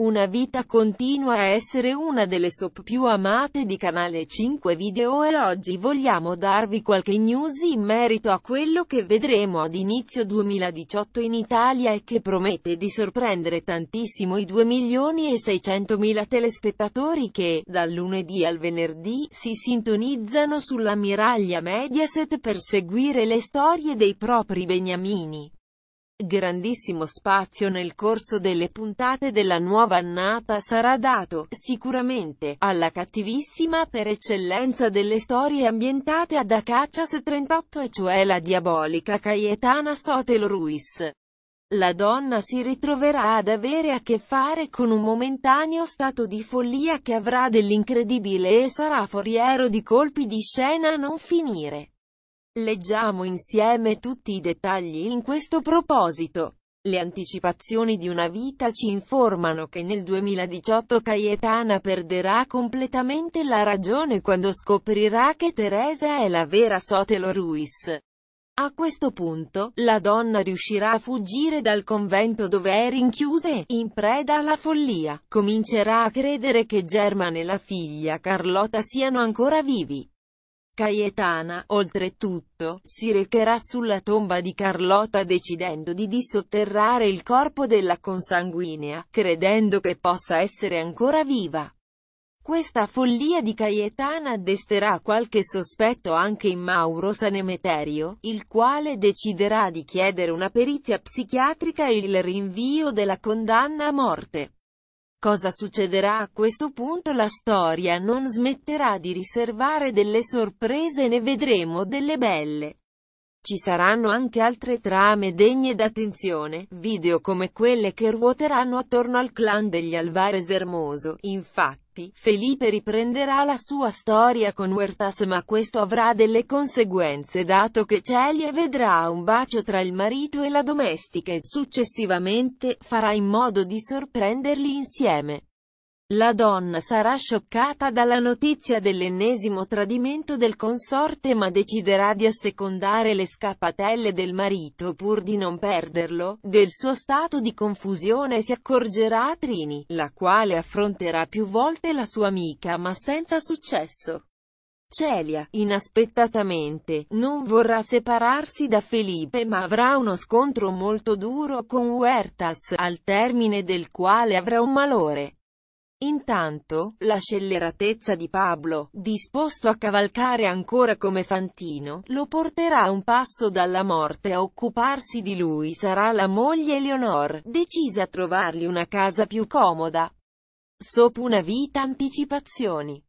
Una vita continua a essere una delle soap più amate di Canale 5 Video e oggi vogliamo darvi qualche news in merito a quello che vedremo ad inizio 2018 in Italia e che promette di sorprendere tantissimo i 2 milioni e 600 mila telespettatori che, dal lunedì al venerdì, si sintonizzano sulla miraglia Mediaset per seguire le storie dei propri beniamini. Grandissimo spazio nel corso delle puntate della nuova annata sarà dato, sicuramente, alla cattivissima per eccellenza delle storie ambientate ad Acacias 38 e cioè la diabolica Cayetana Sotel Ruiz. La donna si ritroverà ad avere a che fare con un momentaneo stato di follia che avrà dell'incredibile e sarà foriero di colpi di scena a non finire. Leggiamo insieme tutti i dettagli in questo proposito. Le anticipazioni di una vita ci informano che nel 2018 Cayetana perderà completamente la ragione quando scoprirà che Teresa è la vera Sotelo Ruiz. A questo punto, la donna riuscirà a fuggire dal convento dove è rinchiusa e, in preda alla follia, comincerà a credere che German e la figlia Carlotta siano ancora vivi. Cayetana, oltretutto, si recherà sulla tomba di Carlotta decidendo di disotterrare il corpo della consanguinea, credendo che possa essere ancora viva. Questa follia di Cayetana desterà qualche sospetto anche in Mauro Sanemeterio, il quale deciderà di chiedere una perizia psichiatrica e il rinvio della condanna a morte. Cosa succederà a questo punto? La storia non smetterà di riservare delle sorprese e ne vedremo delle belle. Ci saranno anche altre trame degne d'attenzione, video come quelle che ruoteranno attorno al clan degli Alvarez Hermoso, infatti, Felipe riprenderà la sua storia con Huertas ma questo avrà delle conseguenze dato che Celia vedrà un bacio tra il marito e la domestica e, successivamente, farà in modo di sorprenderli insieme. La donna sarà scioccata dalla notizia dell'ennesimo tradimento del consorte ma deciderà di assecondare le scappatelle del marito pur di non perderlo. Del suo stato di confusione si accorgerà a Trini, la quale affronterà più volte la sua amica ma senza successo. Celia, inaspettatamente, non vorrà separarsi da Felipe ma avrà uno scontro molto duro con Huertas, al termine del quale avrà un malore. Intanto, la scelleratezza di Pablo, disposto a cavalcare ancora come Fantino, lo porterà a un passo dalla morte a occuparsi di lui sarà la moglie Eleonor, decisa a trovargli una casa più comoda. Sop una vita anticipazioni.